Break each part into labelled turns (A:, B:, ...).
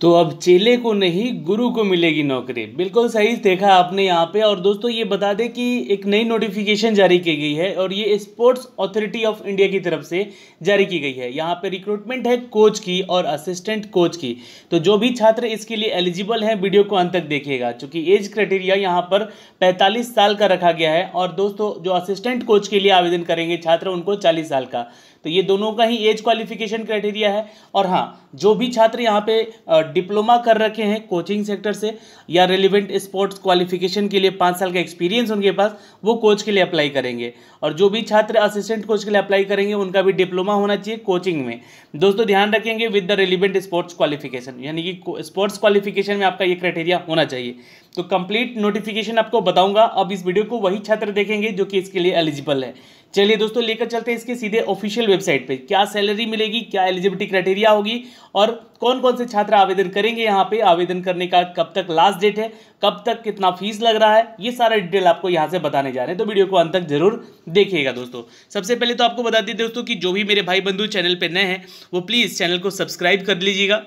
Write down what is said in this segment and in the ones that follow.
A: तो अब चेले को नहीं गुरु को मिलेगी नौकरी बिल्कुल सही देखा आपने यहाँ पे और दोस्तों ये बता दें कि एक नई नोटिफिकेशन जारी की गई है और ये स्पोर्ट्स अथॉरिटी ऑफ इंडिया की तरफ से जारी की गई है यहाँ पे रिक्रूटमेंट है कोच की और असिस्टेंट कोच की तो जो भी छात्र इसके लिए एलिजिबल है वीडियो को अंत तक देखिएगा चूँकि एज क्राइटेरिया यहाँ पर पैंतालीस साल का रखा गया है और दोस्तों जो असिस्टेंट कोच के लिए आवेदन करेंगे छात्र उनको चालीस साल का तो ये दोनों का ही एज क्वालिफिकेशन क्राइटेरिया है और हाँ जो भी छात्र यहाँ पे डिप्लोमा कर रखे हैं कोचिंग सेक्टर से या रेलिवेंट स्पोर्ट्स क्वालिफिकेशन के लिए पाँच साल का एक्सपीरियंस उनके पास वो कोच के लिए अप्लाई करेंगे और जो भी छात्र असिस्टेंट कोच के लिए अप्लाई करेंगे उनका भी डिप्लोमा होना चाहिए कोचिंग में दोस्तों ध्यान रखेंगे with the relevant sports qualification यानी कि स्पोर्ट्स क्वालिफिकेशन में आपका ये क्राइटेरिया होना चाहिए तो कंप्लीट नोटिफिकेशन आपको बताऊंगा अब इस वीडियो को वही छात्र देखेंगे जो कि इसके लिए एलिजिबल है चलिए दोस्तों लेकर चलते हैं इसके सीधे ऑफिशियल वेबसाइट पे क्या सैलरी मिलेगी क्या एलिजिबिलिटी क्राइटेरिया होगी और कौन कौन से छात्र आवेदन करेंगे यहाँ पे आवेदन करने का कब तक लास्ट डेट है कब तक कितना फीस लग रहा है ये सारा डिटेल आपको यहाँ से बताने जा रहे हैं तो वीडियो को अंत तक जरूर देखिएगा दोस्तों सबसे पहले तो आपको बता दें दोस्तों की जो भी मेरे भाई बंधु चैनल पर नए हैं वो प्लीज़ चैनल को सब्सक्राइब कर लीजिएगा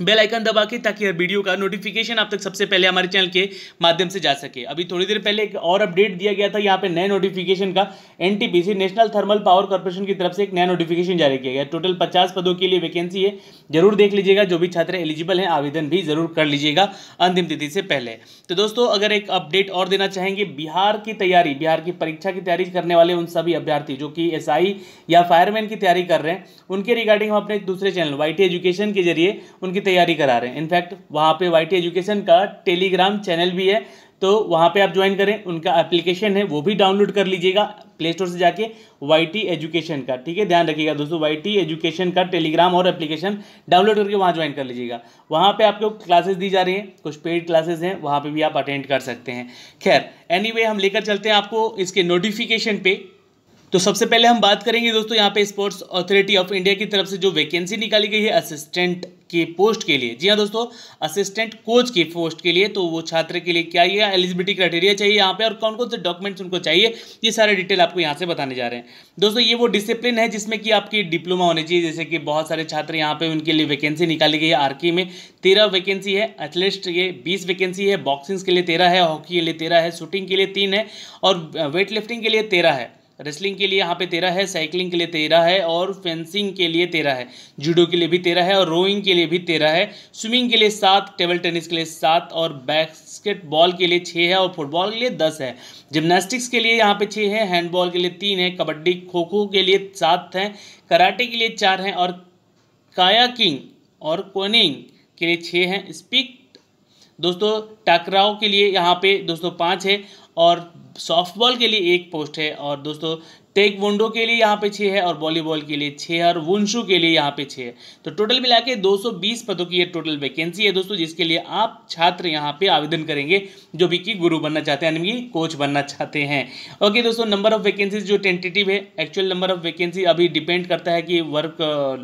A: बेल आइकन दबा के ताकि हर वीडियो का नोटिफिकेशन आप तक सबसे पहले हमारे चैनल के माध्यम से जा सके अभी थोड़ी देर पहले एक और अपडेट दिया गया था यहाँ पे नए नोटिफिकेशन का NTPC national thermal power corporation की तरफ से एक नया नोटिफिकेशन जारी किया गया टोटल पचास पदों के लिए वैकेंसी है जरूर देख लीजिएगा जो भी छात्र एलिजिबल हैं आवेदन भी जरूर कर लीजिएगा अंतिम तिथि से पहले तो दोस्तों अगर एक अपडेट और देना चाहेंगे बिहार की तैयारी बिहार की परीक्षा की तैयारी करने वाले उन सभी अभ्यर्थी जो कि एस या फायरमैन की तैयारी कर रहे हैं उनके रिगार्डिंग हम अपने दूसरे चैनल वाई एजुकेशन के जरिए उनकी की तैयारी करा रहे हैं इनफैक्ट वहाँ पे वाई एजुकेशन का टेलीग्राम चैनल भी है तो वहाँ पे आप ज्वाइन करें उनका एप्लीकेशन है वो भी डाउनलोड कर लीजिएगा प्ले स्टोर से जाके वाई एजुकेशन का ठीक है ध्यान रखिएगा दोस्तों वाई एजुकेशन का टेलीग्राम और एप्लीकेशन डाउनलोड करके वहाँ ज्वाइन कर लीजिएगा वहाँ पे आपको क्लासेस दी जा रही हैं कुछ पेड क्लासेस हैं वहाँ पे भी आप अटेंड कर सकते हैं खैर एनीवे हम लेकर चलते हैं आपको इसके नोटिफिकेशन पे तो सबसे पहले हम बात करेंगे दोस्तों यहाँ पे स्पोर्ट्स अथॉरिटी ऑफ इंडिया की तरफ से जो वैकेंसी निकाली गई है असिस्टेंट की पोस्ट के लिए जी हाँ दोस्तों असिस्टेंट कोच की पोस्ट के लिए तो वो छात्र के लिए क्या ये एलिजिबिलिटी क्राइटेरिया चाहिए यहाँ पे और कौन कौन से डॉक्यूमेंट्स उनको चाहिए ये सारे डिटेल आपको यहाँ से बताने जा रहे हैं दोस्तों ये वो डिसिप्लिन है जिसमें कि आपकी डिप्लोमा होनी चाहिए जैसे कि बहुत सारे छात्र यहाँ पे उनके लिए वैकेंसी निकाली गई है आरकी में तेरह वैकेंसी है एथलीस्ट ये बीस वैकेंसी है बॉक्सिंग्स के लिए तेरह है हॉकी के लिए तेरह है शूटिंग के लिए तीन है और वेट लिफ्टिंग के लिए तेरह है रेसलिंग के लिए यहाँ पे तेरह है साइकिलिंग के लिए तेरह है और फेंसिंग के लिए तेरह है जूडो के लिए भी तेरह है और रोइंग के लिए भी तेरह है स्विमिंग के लिए सात टेबल टेनिस के लिए सात और बास्केटबॉल के लिए छः है और फुटबॉल के लिए दस है जिमनास्टिक्स के लिए यहाँ पे छः है हैंडबॉल के लिए तीन है कबड्डी खो खो के लिए सात हैं कराटे के लिए चार हैं और कायाकिंग और कोनिंग के लिए छः हैं स्पीक दोस्तों टकराव के लिए यहाँ पे दोस्तों पाँच है और सॉफ्टबॉल के लिए एक पोस्ट है और दोस्तों टेक वोंडो के लिए यहाँ पे छः है और वॉलीबॉल के लिए छः है और वुंशु के लिए यहाँ पे छः है तो टोटल मिला के दो पदों की ये टोटल वैकेंसी है दोस्तों जिसके लिए आप छात्र यहाँ पे आवेदन करेंगे जो भी कि गुरु बनना चाहते हैं यानी कि कोच बनना चाहते हैं ओके दोस्तों नंबर ऑफ वैकेंसीज जो टेंटेटिव है एक्चुअल नंबर ऑफ वैकेंसी अभी डिपेंड करता है कि वर्क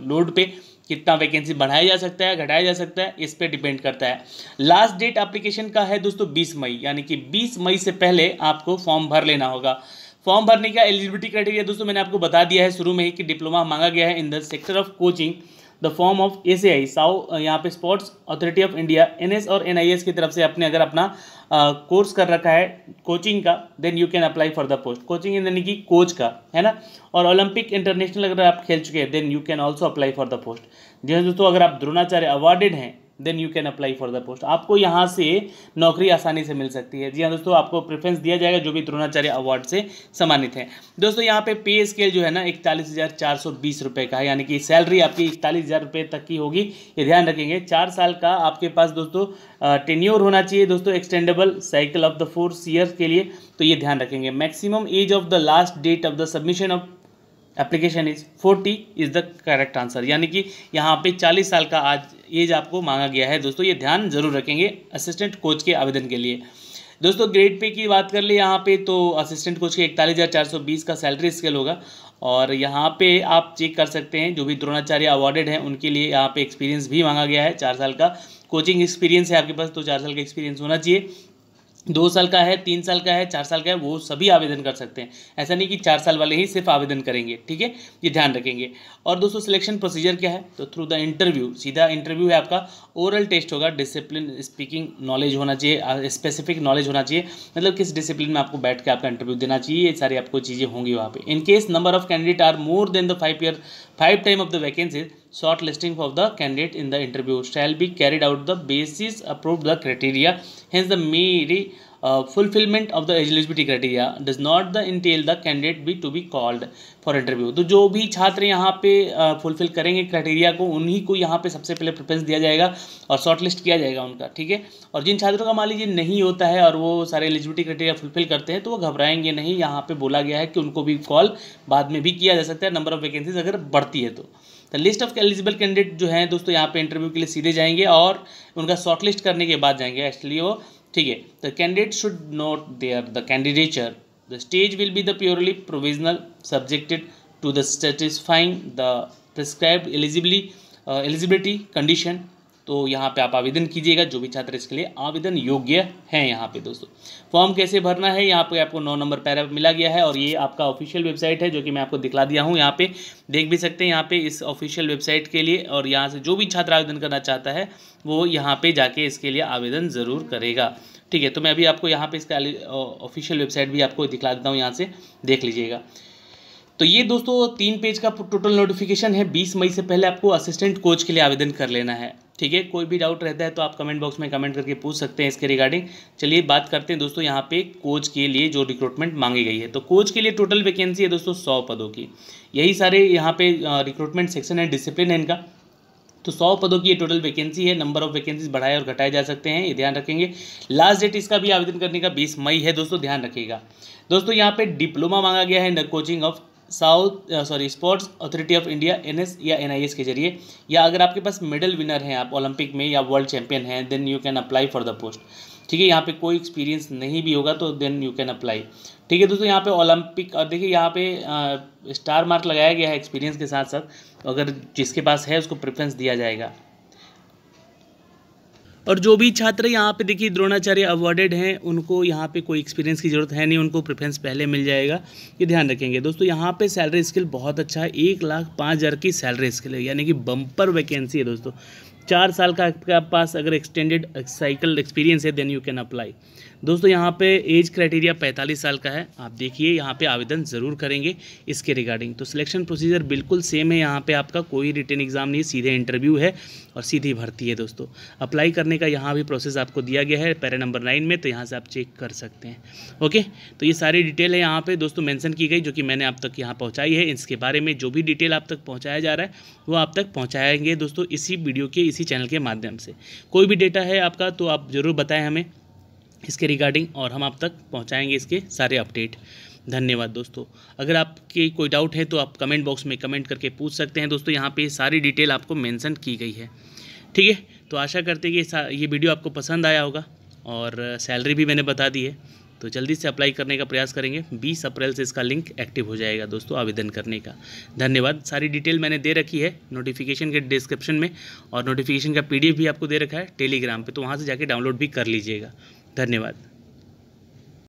A: लोड पर कितना वैकेंसी बढ़ाया जा सकता है घटाया जा सकता है इस पर डिपेंड करता है लास्ट डेट एप्लीकेशन का है दोस्तों बीस मई यानी कि बीस मई से पहले आपको फॉर्म भर लेना होगा फॉर्म भरने का एलिजिबिलिटी क्राइटेरिया दोस्तों मैंने आपको बता दिया है शुरू में ही कि डिप्लोमा मांगा गया है in the sector of coaching the form of A C I साउ यहाँ पे sports authority of India N S और एन आई एस की तरफ से अपने अगर अपना कोर्स uh, कर रखा है कोचिंग का then you can apply for the post coaching यानी कि कोच का है ना और ओलंपिक इंटरनेशनल अगर आप खेल चुके हैं then you can also apply for the post जी दोस्तों अगर आप द्रोणाचार्य अवार्डेड हैं then you can apply for the post आपको यहाँ से नौकरी आसानी से मिल सकती है जी हाँ दोस्तों आपको प्रेफरेंस दिया जाएगा जो भी द्रोणाचार्य अवार्ड से सम्मानित है दोस्तों यहाँ पे पे स्केल जो है ना इकतालीस हज़ार चार सौ बीस रुपये का है यानी कि सैलरी आपकी इकतालीस हज़ार रुपये तक की होगी ये ध्यान रखेंगे चार साल का आपके पास दोस्तों टेन्योर होना चाहिए दोस्तों extendable cycle of the force years के लिए तो ये ध्यान रखेंगे maximum age of the last date of the submission of application is forty is the correct answer यानी कि यहाँ पे चालीस साल का आज एज आपको मांगा गया है दोस्तों ये ध्यान जरूर रखेंगे असिस्टेंट कोच के आवेदन के लिए दोस्तों ग्रेड पे की बात कर ले यहाँ पे तो असिस्टेंट कोच के इकतालीस हज़ार चार सौ बीस का सैलरी स्केल होगा और यहाँ पे आप चेक कर सकते हैं जो भी द्रोणाचार्य अवार्डेड हैं उनके लिए यहाँ पे एक्सपीरियंस भी मांगा गया है चार साल का कोचिंग एक्सपीरियंस है आपके पास तो चार साल का एक्सपीरियंस होना चाहिए दो साल का है तीन साल का है चार साल का है वो सभी आवेदन कर सकते हैं ऐसा नहीं कि चार साल वाले ही सिर्फ आवेदन करेंगे ठीक है ये ध्यान रखेंगे और दोस्तों सिलेक्शन प्रोसीजर क्या है तो थ्रू द इंटरव्यू सीधा इंटरव्यू है आपका ओरल टेस्ट होगा डिसिप्लिन स्पीकिंग नॉलेज होना चाहिए स्पेसिफिक नॉलेज होना चाहिए मतलब किस डिसिप्लिन में आपको बैठ के आपका इंटरव्यू देना चाहिए ये सारी आपको चीज़ें होंगी वहाँ पर in case number of candidate are more than the five year five time of the vacancies short listing of the candidate in the interview shall be carried out the basis approved the criteria hence the mere uh, fulfillment of the eligibility criteria does not the entail the candidate be to be called for interview तो जो भी छात्र यहाँ पे fulfil करेंगे criteria को उन्हीं को यहाँ पे सबसे पहले प्रेफरेंस दिया जाएगा और शॉर्ट लिस्ट किया जाएगा उनका ठीक है और जिन छात्रों का मान लीजिए नहीं होता है और वो सारे एलिजिबिलिटी क्राइटेरिया फुलफिल करते हैं तो वो घबराएंगे नहीं यहाँ पर बोला गया है कि उनको भी कॉल बाद में भी किया जा सकता है नंबर ऑफ वैकेंसीज अगर बढ़ती है तो तो लिस्ट ऑफ एलिजिबल कैंडिडेट जो हैं दोस्तों यहाँ पे इंटरव्यू के लिए सीधे जाएंगे और उनका शॉर्ट लिस्ट करने के बाद जाएंगे एक्चुअली वो ठीक है the candidate should note there the candidature the stage will be the purely provisional subjected to the satisfying the prescribe eligibly eligibility condition तो यहाँ पे आप आवेदन कीजिएगा जो भी छात्र इसके लिए आवेदन योग्य हैं यहाँ पे दोस्तों फॉर्म कैसे भरना है यहाँ पे आपको नौ नंबर पैरा मिला गया है और ये आपका ऑफिशियल वेबसाइट है जो कि मैं आपको दिखला दिया हूँ यहाँ पे देख भी सकते हैं यहाँ पे इस ऑफिशियल वेबसाइट के लिए और यहाँ से जो भी छात्र आवेदन करना चाहता है वो यहाँ पर जाके इसके लिए आवेदन ज़रूर करेगा ठीक है तो मैं अभी आपको यहाँ पर इसका ऑफिशियल वेबसाइट भी आपको दिखला देता हूँ यहाँ से देख लीजिएगा तो ये दोस्तों तीन पेज का टोटल नोटिफिकेशन है 20 मई से पहले आपको असिस्टेंट कोच के लिए आवेदन कर लेना है ठीक है कोई भी डाउट रहता है तो आप कमेंट बॉक्स में कमेंट करके पूछ सकते हैं इसके रिगार्डिंग चलिए बात करते हैं दोस्तों यहाँ पे कोच के लिए जो रिक्रूटमेंट मांगी गई है तो कोच के लिए टोटल वैकेंसी है दोस्तों सौ पदों की यही सारे यहाँ पे रिक्रूटमेंट सेक्शन है डिसिप्लिन है इनका तो सौ पदों की ये टोटल वैकेंसी है नंबर ऑफ वैकेंसीज बढ़ाए और घटाए जा सकते हैं ये ध्यान रखेंगे लास्ट डेट इसका भी आवेदन करने का बीस मई है दोस्तों ध्यान रखिएगा दोस्तों यहाँ पे डिप्लोमा मांगा गया है coaching of south sorry sports authority of India N या एन के जरिए या अगर आपके पास मेडल विनर हैं आप ओलंपिक में या वर्ल्ड चैंपियन हैं then you can apply for the post ठीक है यहाँ पे कोई एक्सपीरियंस नहीं भी होगा तो देन यू कैन अप्लाई ठीक है दोस्तों यहाँ पे ओलंपिक और देखिए यहाँ पे स्टार मार्क लगाया गया है एक्सपीरियंस के साथ साथ अगर जिसके पास है उसको प्रेफरेंस दिया जाएगा और जो भी छात्र यहाँ पे देखिए द्रोणाचार्य अवॉर्डेड हैं उनको यहाँ पे कोई एक्सपीरियंस की ज़रूरत है नहीं उनको प्रेफरेंस पहले मिल जाएगा ये ध्यान रखेंगे दोस्तों यहाँ पे सैलरी स्किल बहुत अच्छा है एक लाख पाँच हज़ार की सैलरी स्किल है यानी कि बम्पर वैकेंसी है दोस्तों चार साल का आपके पास अगर एक्सटेंडेड साइकिल एक्सपीरियंस है देन यू कैन अप्लाई दोस्तों यहाँ पे एज क्राइटेरिया 45 साल का है आप देखिए यहाँ पे आवेदन ज़रूर करेंगे इसके रिगार्डिंग तो सिलेक्शन प्रोसीजर बिल्कुल सेम है यहाँ पे आपका कोई रिटर्न एग्ज़ाम नहीं सीधे इंटरव्यू है और सीधी भर्ती है दोस्तों अप्लाई करने का यहाँ भी प्रोसेस आपको दिया गया है पैरा नंबर नाइन में तो यहाँ से आप चेक कर सकते हैं ओके तो ये सारी डिटेल है यहाँ पर दोस्तों मैंसन की गई जो कि मैंने आप तक यहाँ पहुँचाई है इसके बारे में जो भी डिटेल आप तक पहुँचाया जा रहा है वो आप तक पहुँचाएंगे दोस्तों इसी वीडियो के इसी चैनल के माध्यम से कोई भी डेटा है आपका तो आप ज़रूर बताएं हमें इसके रिगार्डिंग और हम आप तक पहुँचाएँगे इसके सारे अपडेट धन्यवाद दोस्तों अगर आपके कोई डाउट है तो आप कमेंट बॉक्स में कमेंट करके पूछ सकते हैं दोस्तों यहाँ पे सारी डिटेल आपको मेंशन की गई है ठीक है तो आशा करते हैं कि ये वीडियो आपको पसंद आया होगा और सैलरी भी मैंने बता दी है तो जल्दी से अप्लाई करने का प्रयास करेंगे बीस अप्रैल से इसका लिंक एक्टिव हो जाएगा दोस्तों आवेदन करने का धन्यवाद सारी डिटेल मैंने दे रखी है नोटिफिकेशन के डिस्क्रिप्शन में और नोटिफिकेशन का पी भी आपको दे रखा है टेलीग्राम पर तो वहाँ से जाके डाउनलोड भी कर लीजिएगा धन्यवाद